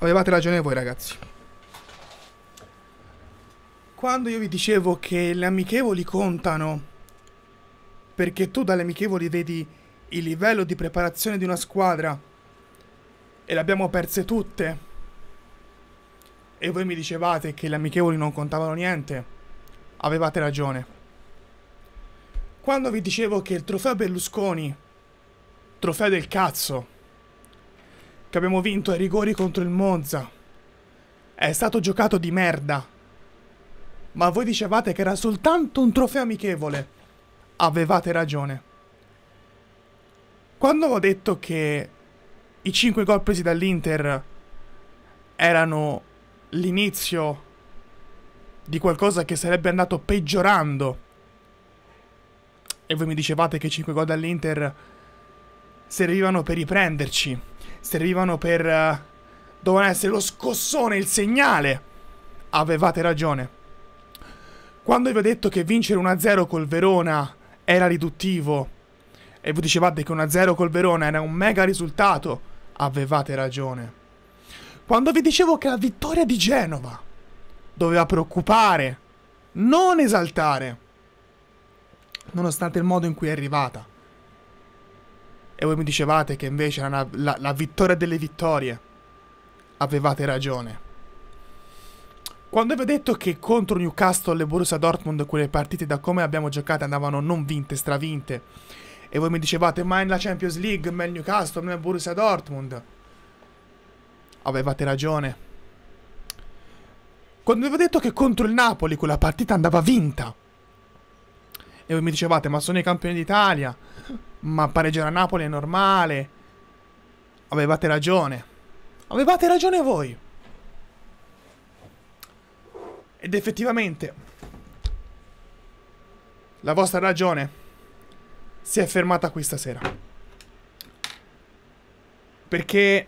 avevate ragione voi ragazzi. Quando io vi dicevo che le amichevoli contano, perché tu dalle amichevoli vedi il livello di preparazione di una squadra, e le abbiamo perse tutte, e voi mi dicevate che le amichevoli non contavano niente, avevate ragione. Quando vi dicevo che il trofeo Berlusconi, trofeo del cazzo, che abbiamo vinto ai rigori contro il Monza. È stato giocato di merda. Ma voi dicevate che era soltanto un trofeo amichevole. Avevate ragione. Quando ho detto che i 5 gol presi dall'Inter erano l'inizio di qualcosa che sarebbe andato peggiorando. E voi mi dicevate che i 5 gol dall'Inter servivano per riprenderci servivano per... Uh, dovevano essere lo scossone, il segnale. Avevate ragione. Quando vi ho detto che vincere 1-0 col Verona era riduttivo e voi dicevate che 1-0 col Verona era un mega risultato, avevate ragione. Quando vi dicevo che la vittoria di Genova doveva preoccupare, non esaltare, nonostante il modo in cui è arrivata. E voi mi dicevate che invece la, la, la vittoria delle vittorie avevate ragione. Quando avevo detto che contro Newcastle e Borussia Dortmund quelle partite da come abbiamo giocato andavano non vinte, stravinte, e voi mi dicevate ma in la Champions League, ma il Newcastle, ma il Borussia Dortmund, avevate ragione. Quando avevo detto che contro il Napoli quella partita andava vinta, e voi mi dicevate ma sono i campioni d'Italia, ma pareggiare a Napoli è normale. Avevate ragione. Avevate ragione voi. Ed effettivamente la vostra ragione si è fermata qui stasera. Perché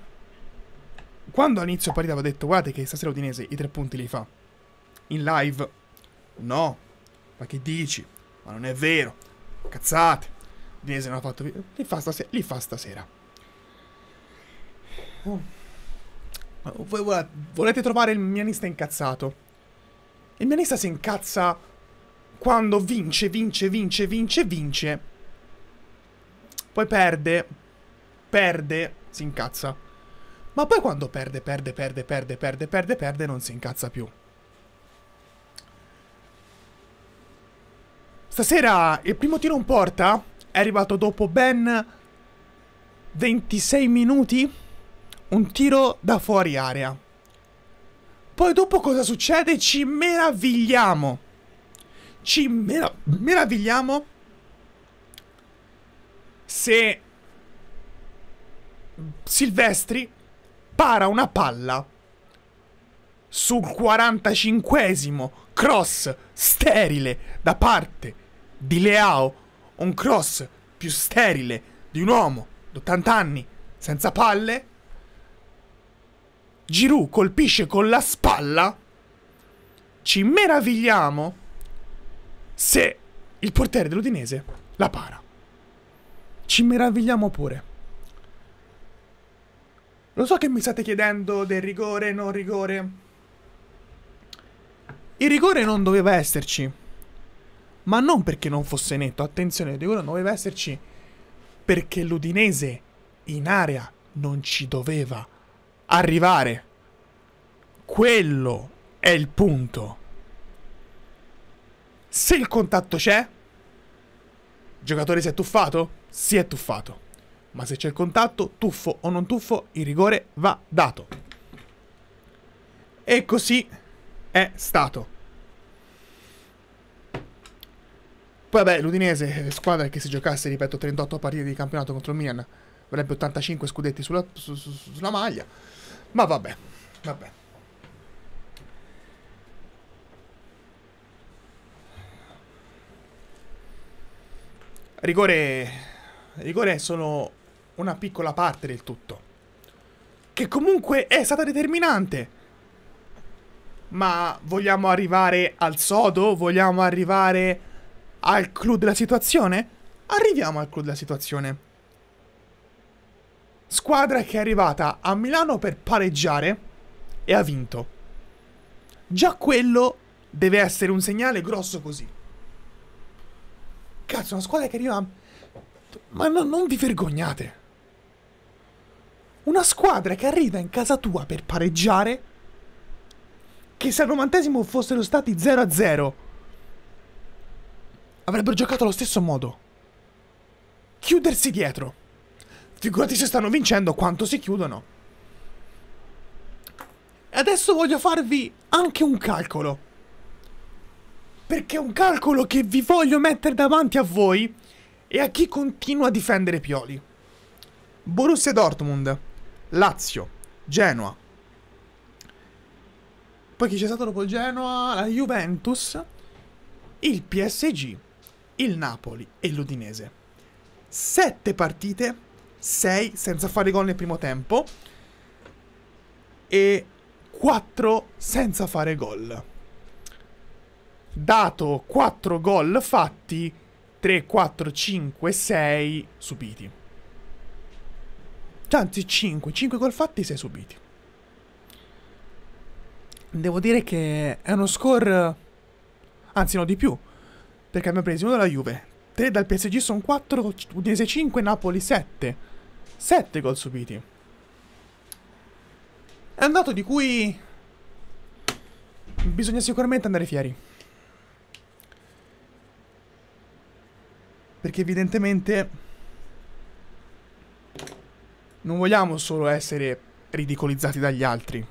quando all'inizio partita avevo detto guardate che stasera Udinese i tre punti li fa. In live. No. Ma che dici? Ma non è vero. Cazzate. Dinese non ha fatto... Li fa, stase... li fa stasera. Oh. Voi volete trovare il mianista incazzato? Il mianista si incazza quando vince, vince, vince, vince, vince. Poi perde, perde, si incazza. Ma poi quando perde, perde, perde, perde, perde, perde, perde, non si incazza più. Stasera il primo tiro in porta è arrivato dopo ben 26 minuti un tiro da fuori area. Poi dopo cosa succede? Ci meravigliamo. Ci merav meravigliamo se Silvestri para una palla sul 45 esimo cross sterile da parte di Leao un cross più sterile di un uomo di 80 anni senza palle, Giroud colpisce con la spalla, ci meravigliamo se il portiere dell'Udinese la para. Ci meravigliamo pure. Lo so che mi state chiedendo del rigore, non rigore. Il rigore non doveva esserci ma non perché non fosse netto, attenzione, De Golo non doveva esserci perché l'Udinese in area non ci doveva arrivare. Quello è il punto. Se il contatto c'è, il giocatore si è tuffato? Si è tuffato. Ma se c'è il contatto, tuffo o non tuffo, il rigore va dato. E così è stato. Poi vabbè, l'Udinese, eh, squadra che se giocasse, ripeto, 38 partite di campionato contro il Milan, avrebbe 85 scudetti sulla, su, su, sulla maglia. Ma vabbè, vabbè. Rigore, rigore sono una piccola parte del tutto. Che comunque è stata determinante. Ma vogliamo arrivare al sodo? Vogliamo arrivare al clou della situazione? Arriviamo al clou della situazione. Squadra che è arrivata a Milano per pareggiare e ha vinto. Già quello deve essere un segnale grosso così. Cazzo, una squadra che arriva... Ma no, non vi vergognate. Una squadra che arriva in casa tua per pareggiare... Che se al romantesimo fossero stati 0-0 a avrebbero giocato allo stesso modo. Chiudersi dietro. Figurati se stanno vincendo quanto si chiudono. E adesso voglio farvi anche un calcolo. Perché è un calcolo che vi voglio mettere davanti a voi e a chi continua a difendere Pioli. Borussia Dortmund, Lazio, Genoa. Poi chi c'è stato dopo il Genoa? La Juventus, il PSG il Napoli e l'Udinese. Sette partite, sei senza fare gol nel primo tempo e quattro senza fare gol. Dato 4 gol fatti, 3, 4, 5, 6 subiti. Anzi, 5, 5 gol fatti, 6 subiti. Devo dire che è uno score... Anzi, no, di più. Perché abbiamo preso uno dalla Juve, 3 dal PSG sono 4, Udinese 5, Napoli 7. 7 gol subiti. È un dato di cui bisogna sicuramente andare fieri. Perché evidentemente non vogliamo solo essere ridicolizzati dagli altri,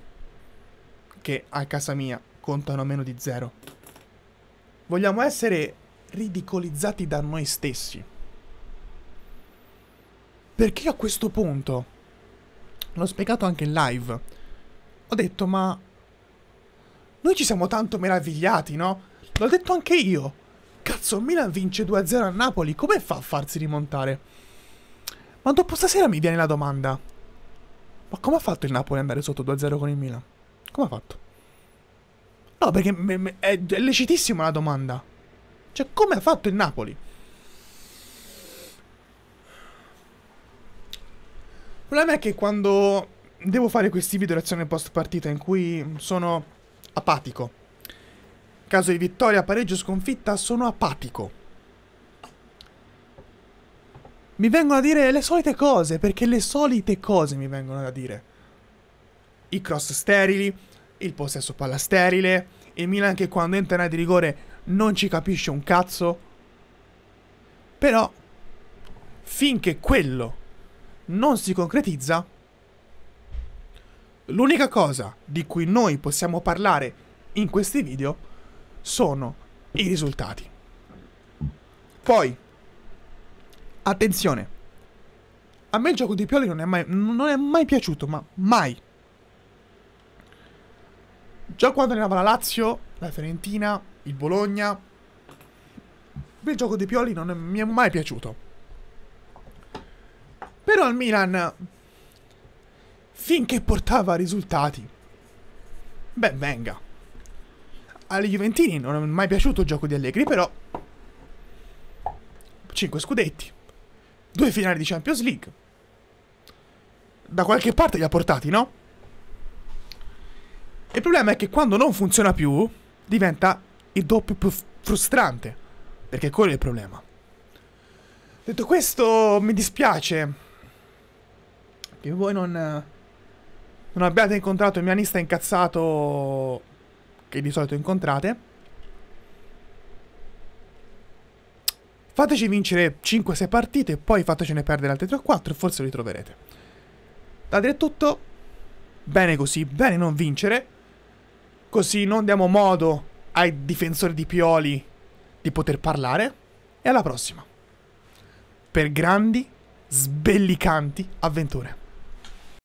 che a casa mia contano a meno di zero. Vogliamo essere ridicolizzati da noi stessi. Perché a questo punto, l'ho spiegato anche in live, ho detto ma... Noi ci siamo tanto meravigliati, no? L'ho detto anche io. Cazzo, Milan vince 2-0 a Napoli, come fa a farsi rimontare? Ma dopo stasera mi viene la domanda. Ma come ha fatto il Napoli ad andare sotto 2-0 con il Milan? Come ha fatto? No, perché è, è lecitissima la domanda. Cioè, come ha fatto il Napoli? Il problema è che quando devo fare questi video reazione post partita in cui sono apatico, caso di vittoria, pareggio, sconfitta, sono apatico. Mi vengono a dire le solite cose, perché le solite cose mi vengono a dire. I cross sterili, il possesso palla sterile, il Milan che quando entra in area di rigore non ci capisce un cazzo. Però, finché quello non si concretizza, l'unica cosa di cui noi possiamo parlare in questi video sono i risultati. Poi, attenzione, a me il gioco di Pioli non è mai, non è mai piaciuto, ma mai. Già quando arrivava la Lazio, la Fiorentina, il Bologna. Il gioco di Pioli non è, mi è mai piaciuto. Però il Milan, finché portava risultati, beh, venga. Alle Juventini non è mai piaciuto il gioco di Allegri, però... 5 scudetti, 2 finali di Champions League. Da qualche parte li ha portati, no? Il problema è che quando non funziona più, diventa il doppio più frustrante, perché quello è il problema. Detto questo, mi dispiace che voi non, non abbiate incontrato il mio anista incazzato che di solito incontrate. Fateci vincere 5-6 partite e poi fatecene perdere altre 3-4 e forse li troverete. Da dire tutto, bene così, bene non vincere, così non diamo modo ai difensori di Pioli di poter parlare e alla prossima per grandi, sbellicanti avventure.